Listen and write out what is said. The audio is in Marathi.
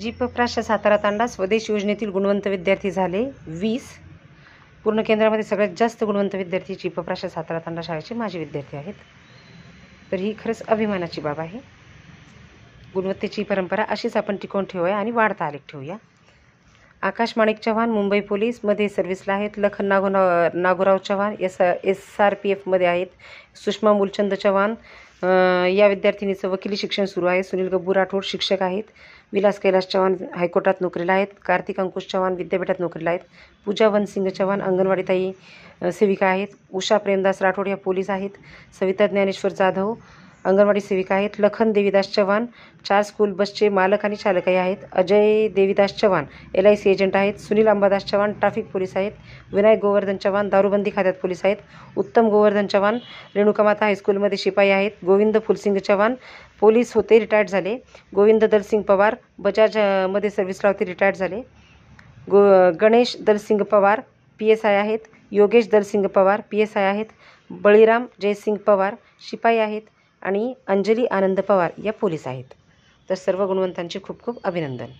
जीपप्राशा सातारा तांडा स्वदेश योजनेतील गुणवंत विद्यार्थी झाले वीस पूर्ण केंद्रामध्ये सगळ्यात जास्त गुणवंत विद्यार्थी जीपप्राशा सातारा तांडा शाळेचे माझे विद्यार्थी आहेत तर ही खरंच अभिमानाची बाब आहे गुणवत्तेची परंपरा अशीच आपण टिकवून ठेवूया आणि वाढता आलेख ठेवूया आकाश माणिक चव्हाण मुंबई पोलीसमध्ये सर्व्हिसला आहेत लखन नागो Nagorao Chavan S S R P एफमध्ये आहेत सुषमा मूलचंद चव्हाण या विद्यार्थिनीचं वकिली शिक्षण सुरू आहे सुनील गब्बू राठोड शिक्षक आहेत विलास कैलास चव्हाण हायकोर्टात नोकरीला आहेत कार्तिक अंकुश चव्हाण विद्यापीठात नोकरीला आहेत पूजा वनसिंग चव्हाण अंगणवाडीताई सेविका आहेत उषा प्रेमदास राठोड या पोलीस आहेत सविता ज्ञानेश्वर जाधव अंगणवाडी सेविका आहेत लखन देवीदास चव्हाण चार स्कूल बसचे मालक आणि चालकही आहेत Ajay Devidas Chavan L I C agent आहेत सुनील अंबादास चव्हाण ट्रॅफिक पोलीस आहेत विनायक गोवर्धन चव्हाण दारूबंदी खात्यात पोलीस आहेत उत्तम गोवर्धन चव्हाण रेणुकामाता हायस्कूलमध्ये शिपाई आहेत गोविंद फुलसिंग चव्हाण पोलीस होते रिटायर्ड झाले गोविंद दलसिंग पवार बजाजमध्ये सर्व्हिसला होते रिटायर्ड झाले गो Ganesh Dalsing Pawar P S I आहेत Yogesh Dalsing Pawar P S I आहेत बळीराम जयसिंग पवार शिपाई आहेत आणि अंजली आनंद पवार या पोलीस आहेत तर सर्व गुणवंतांचे खूप खूप अभिनंदन